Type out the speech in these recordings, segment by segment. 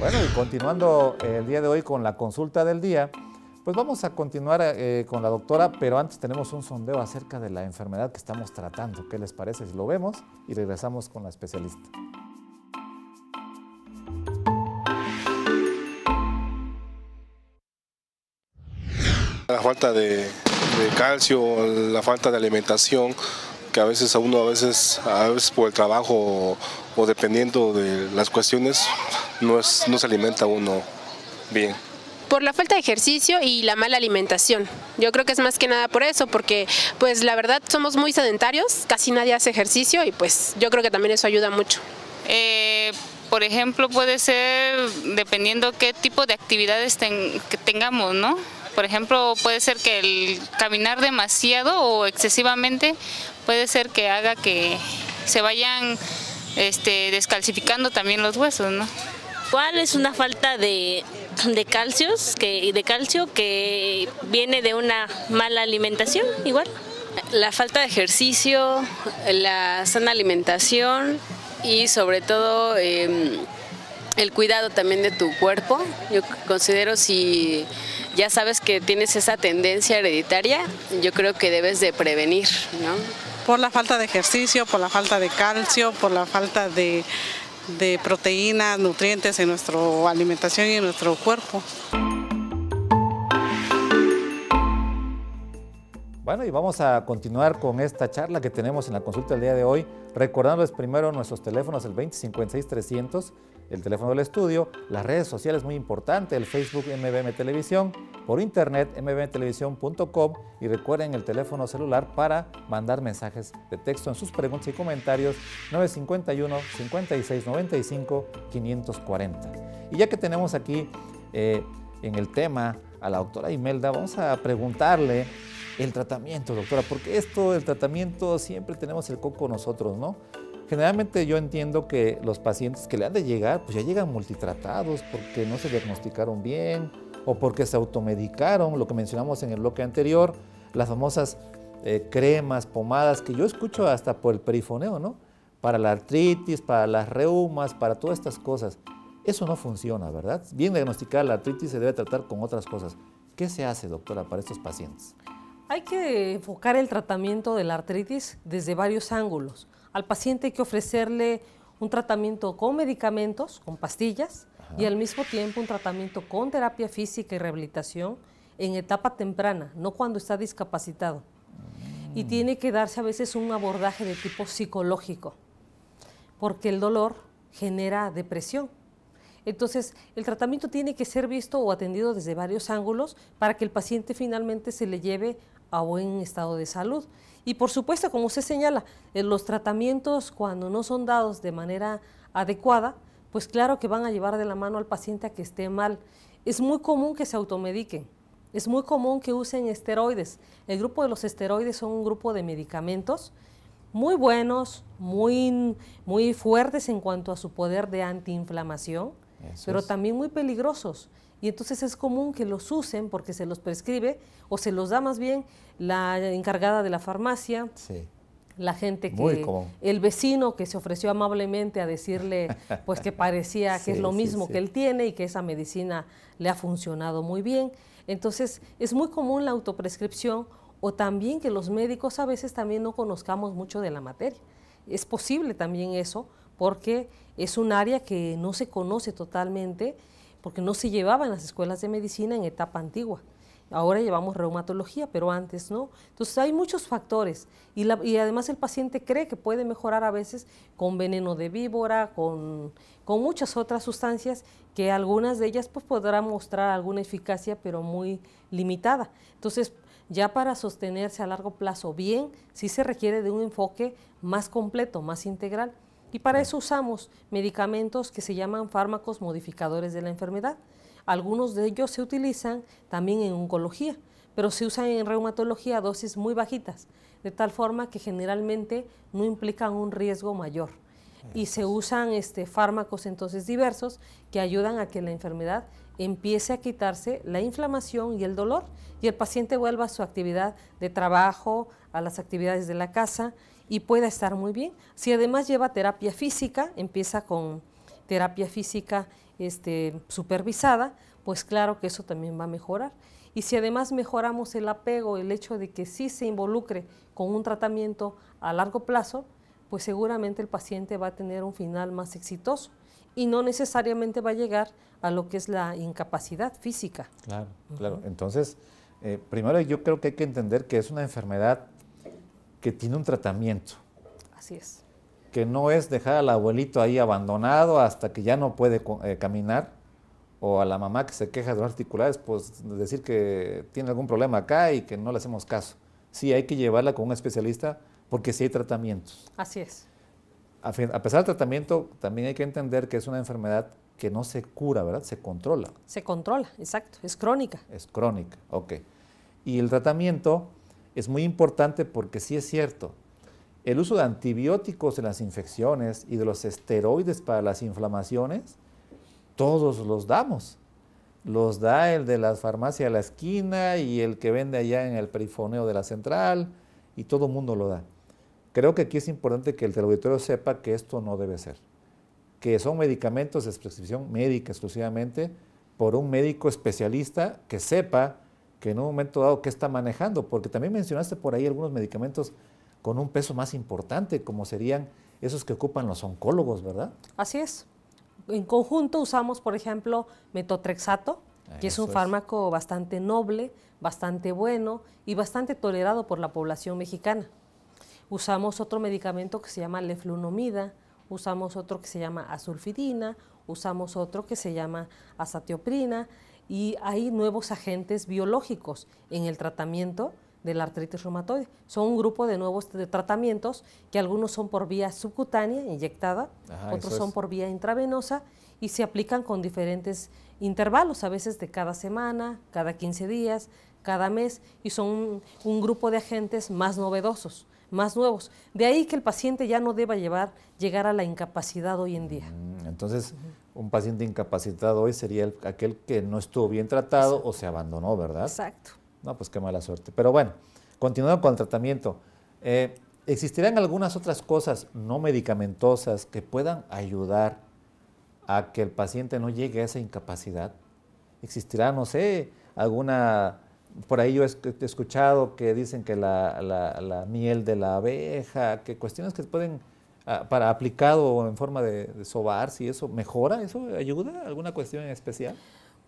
Bueno, y continuando eh, el día de hoy con la consulta del día, pues vamos a continuar eh, con la doctora, pero antes tenemos un sondeo acerca de la enfermedad que estamos tratando. ¿Qué les parece si lo vemos? Y regresamos con la especialista. La falta de, calcio, la falta de alimentación, que a veces a uno a veces, a veces por el trabajo o dependiendo de las cuestiones no, se alimenta uno bien. Por la falta de ejercicio y la mala alimentación. Yo creo que es más que nada por eso, porque pues la verdad somos muy sedentarios, casi nadie hace ejercicio y pues yo creo que también eso ayuda mucho. Eh, por ejemplo, puede ser dependiendo qué tipo de actividades que tengamos, ¿no? Por ejemplo, puede ser que el caminar demasiado o excesivamente puede ser que haga que se vayan este, descalcificando también los huesos, ¿no? ¿Cuál es una falta de, de calcios que, de calcio que viene de una mala alimentación igual. La falta de ejercicio, la sana alimentación y sobre todo em, el cuidado también de tu cuerpo. Yo considero si ya sabes que tienes esa tendencia hereditaria, yo creo que debes de prevenir, ¿no? Por la falta de ejercicio, por la falta de calcio, por la falta de de proteínas, nutrientes en nuestra alimentación y en nuestro cuerpo. Bueno, y vamos a continuar con esta charla que tenemos en la consulta del día de hoy, recordándoles primero nuestros teléfonos, el 2056-300, el teléfono del estudio, las redes sociales muy importante, el Facebook MBM Televisión, por internet mbmtelevisión.com y recuerden el teléfono celular para mandar mensajes de texto en sus preguntas y comentarios 951 5695 540. Y ya que tenemos aquí eh, en el tema a la doctora Imelda, vamos a preguntarle el tratamiento, doctora, porque esto, el tratamiento, siempre tenemos el coco nosotros, ¿no? Generalmente yo entiendo que los pacientes que le han de llegar, pues ya llegan multitratados porque no se diagnosticaron bien o porque se automedicaron, lo que mencionamos en el bloque anterior, las famosas eh, cremas, pomadas, que yo escucho hasta por el perifoneo, ¿no? Para la artritis, para las reumas, para todas estas cosas. Eso no funciona, ¿verdad? Bien diagnosticada la artritis se debe tratar con otras cosas. ¿Qué se hace, doctora, para estos pacientes? Hay que enfocar el tratamiento de la artritis desde varios ángulos. Al paciente hay que ofrecerle un tratamiento con medicamentos, con pastillas, y al mismo tiempo un tratamiento con terapia física y rehabilitación en etapa temprana, no cuando está discapacitado. Y tiene que darse a veces un abordaje de tipo psicológico, porque el dolor genera depresión. Entonces, el tratamiento tiene que ser visto o atendido desde varios ángulos para que el paciente finalmente se le lleve a buen estado de salud. Y por supuesto, como se señala, eh, los tratamientos cuando no son dados de manera adecuada, pues claro que van a llevar de la mano al paciente a que esté mal. Es muy común que se automediquen, es muy común que usen esteroides. El grupo de los esteroides son un grupo de medicamentos muy buenos, muy, muy fuertes en cuanto a su poder de antiinflamación, pero también muy peligrosos. Y entonces es común que los usen porque se los prescribe o se los da más bien la encargada de la farmacia. la gente que el vecino que se ofreció amablemente a decirle pues que parecía que es lo mismo que él tiene y que esa medicina le ha funcionado muy bien. Entonces, es muy común la autoprescripción o también que los médicos a veces también no conozcamos mucho de la materia. Es posible también eso porque es un área que no se conoce totalmente, porque no se llevaba en las escuelas de medicina en etapa antigua. Ahora llevamos reumatología, pero antes no. Entonces hay muchos factores y, y, además el paciente cree que puede mejorar a veces con veneno de víbora, con, con muchas otras sustancias que algunas de ellas pues podrán mostrar alguna eficacia, pero muy limitada. Entonces ya para sostenerse a largo plazo bien, sí se requiere de un enfoque más completo, más integral. Y para eso usamos medicamentos que se llaman fármacos modificadores de la enfermedad. Algunos de ellos se utilizan también en oncología, pero se usan en reumatología a dosis muy bajitas, de tal forma que generalmente no implican un riesgo mayor. Y se usan este, fármacos entonces diversos que ayudan a que la enfermedad empiece a quitarse la inflamación y el dolor y el paciente vuelva a su actividad de trabajo, a las actividades de la casa y pueda estar muy bien. Si además lleva terapia física, empieza con terapia física este, supervisada, pues claro que eso también va a mejorar. Y si además mejoramos el apego, el hecho de que sí se involucre con un tratamiento a largo plazo, pues seguramente el paciente va a tener un final más exitoso y no necesariamente va a llegar a lo que es la incapacidad física. Claro, claro. Entonces, eh, primero yo creo que hay que entender que es una enfermedad que tiene un tratamiento. Así es. Que no es dejar al abuelito ahí abandonado hasta que ya no puede eh, caminar, o a la mamá que se queja de los articulares, pues decir que tiene algún problema acá y que no le hacemos caso. Sí, hay que llevarla con un especialista porque sí hay tratamientos. Así es. A, a pesar del tratamiento, también hay que entender que es una enfermedad que no se cura, ¿verdad? Se controla. Se controla, exacto. Es crónica. Es crónica, ok. Y el tratamiento es muy importante porque sí es cierto. El uso de antibióticos en las infecciones y de los esteroides para las inflamaciones, todos los damos. Los da el de la farmacia de la esquina y el que vende allá en el perifoneo de la central y todo el mundo lo da. Creo que aquí es importante que el territorio sepa que esto no debe ser, que son medicamentos de prescripción médica exclusivamente por un médico especialista que sepa que en un momento dado qué está manejando, porque también mencionaste por ahí algunos medicamentos con un peso más importante, como serían esos que ocupan los oncólogos, ¿verdad? Así es. En conjunto usamos, por ejemplo, metotrexato, que es un fármaco bastante noble, bastante bueno y bastante tolerado por la población mexicana. Usamos otro medicamento que se llama leflunomida, usamos otro que se llama azulfidina, usamos otro que se llama azatioprina y hay nuevos agentes biológicos en el tratamiento de la artritis reumatoide. Son un grupo de nuevos tratamientos que algunos son por vía subcutánea, inyectada, otros son por vía intravenosa y se aplican con diferentes intervalos, a veces de cada semana, cada 15 días, cada mes, y son un, grupo de agentes más novedosos, más nuevos. De ahí que el paciente ya no deba llevar, llegar a la incapacidad hoy en día. Mm, entonces, un paciente incapacitado hoy sería aquel que no estuvo bien tratado o se abandonó, ¿verdad? Exacto. No, pues qué mala suerte. Pero bueno, continuando con el tratamiento, eh, ¿existirán algunas otras cosas no medicamentosas que puedan ayudar a que el paciente no llegue a esa incapacidad? ¿Existirá, no sé, alguna... Por ahí yo he escuchado que dicen que la, la miel de la abeja, que cuestiones que pueden Ah, para aplicado o en forma de, sobar, si eso mejora, eso ayuda, alguna cuestión en especial?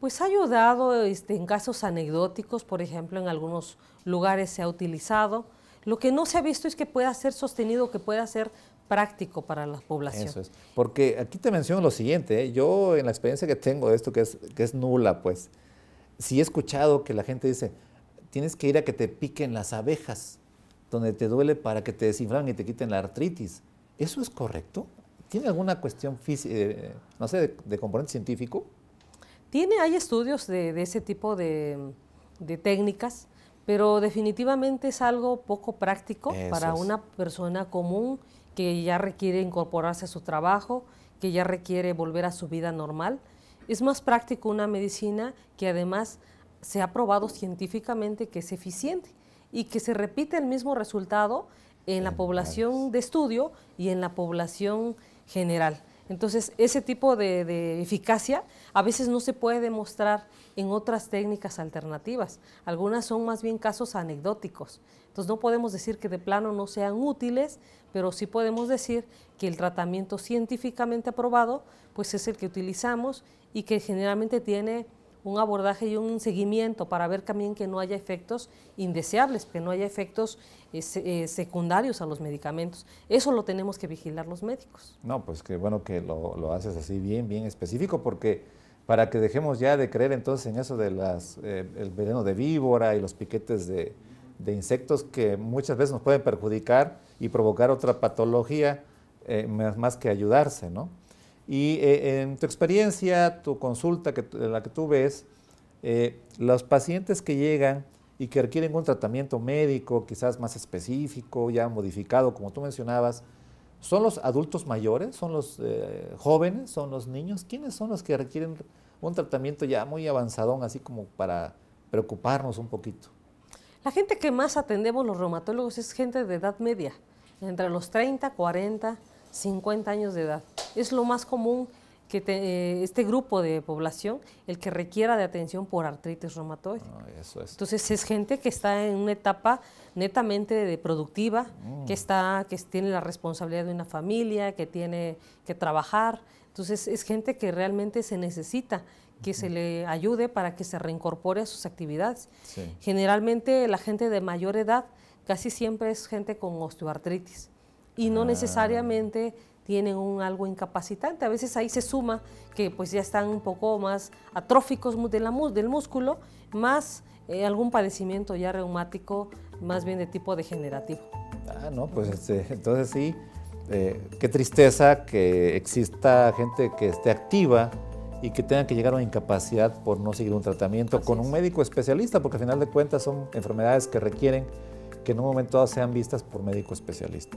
Pues ha ayudado este, en casos anecdóticos, por ejemplo, en algunos lugares se ha utilizado. Lo que no se ha visto es que pueda ser sostenido, que pueda ser práctico para la población. Eso es. Porque aquí te menciono lo siguiente, ¿eh? yo en la experiencia que tengo de esto, que es, nula, pues, sí he escuchado que la gente dice, tienes que ir a que te piquen las abejas, donde te duele para que te desinflan y te quiten la artritis. ¿Eso es correcto? ¿Tiene alguna cuestión, eh, no sé, de, componente científico? Tiene, hay estudios de, ese tipo de, técnicas, pero definitivamente es algo poco práctico para una persona común que ya requiere incorporarse a su trabajo, que ya requiere volver a su vida normal. Es más práctico una medicina que además se ha probado científicamente que es eficiente y que se repite el mismo resultado en la población de estudio y en la población general. Entonces, ese tipo de, eficacia a veces no se puede demostrar en otras técnicas alternativas. Algunas son más bien casos anecdóticos. Entonces, no podemos decir que de plano no sean útiles, pero sí podemos decir que el tratamiento científicamente aprobado, pues es el que utilizamos y que generalmente tiene un abordaje y un seguimiento para ver también que no haya efectos indeseables, que no haya efectos eh, eh, secundarios a los medicamentos. Eso lo tenemos que vigilar los médicos. No, pues que bueno que lo, haces así bien, bien específico, porque para que dejemos ya de creer entonces en eso de las, eh, el veneno de víbora y los piquetes de, insectos que muchas veces nos pueden perjudicar y provocar otra patología más, que ayudarse, ¿no? Y eh, en tu experiencia, tu consulta, que, la que tú ves, eh, los pacientes que llegan y que requieren un tratamiento médico quizás más específico, ya modificado, como tú mencionabas, ¿son los adultos mayores? ¿Son los eh, jóvenes? ¿Son los niños? ¿Quiénes son los que requieren un tratamiento ya muy avanzadón, así como para preocuparnos un poquito? La gente que más atendemos los reumatólogos es gente de edad media, entre los 30, 40, 50 años de edad es lo más común que eh, este grupo de población, el que requiera de atención por artritis reumatoide. Ah, Entonces es gente que está en una etapa netamente productiva, que, mm. está, que tiene la responsabilidad de una familia, que tiene que trabajar. Entonces es gente que realmente se necesita que se le ayude para que se reincorpore a sus actividades. Generalmente la gente de mayor edad casi siempre es gente con osteoartritis y no ah. necesariamente tienen un algo incapacitante. A veces ahí se suma que pues ya están un poco más atróficos de del músculo, más eh, algún padecimiento ya reumático, más bien de tipo degenerativo. Ah, no, pues este, entonces sí, eh, qué tristeza que exista gente que esté activa y que tenga que llegar a una incapacidad por no seguir un tratamiento con un médico especialista, porque al final de cuentas son enfermedades que requieren que en un momento dado sean vistas por médico especialista.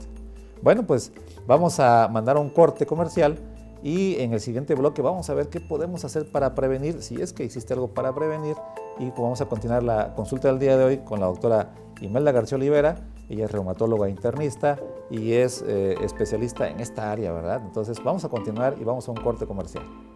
Bueno, pues vamos a mandar un corte comercial y en el siguiente bloque vamos a ver qué podemos hacer para prevenir, si es que existe algo para prevenir, y pues vamos a continuar la consulta del día de hoy con la doctora Imelda García Olivera. Ella es reumatóloga internista y es eh, especialista en esta área, ¿verdad? Entonces vamos a continuar y vamos a un corte comercial.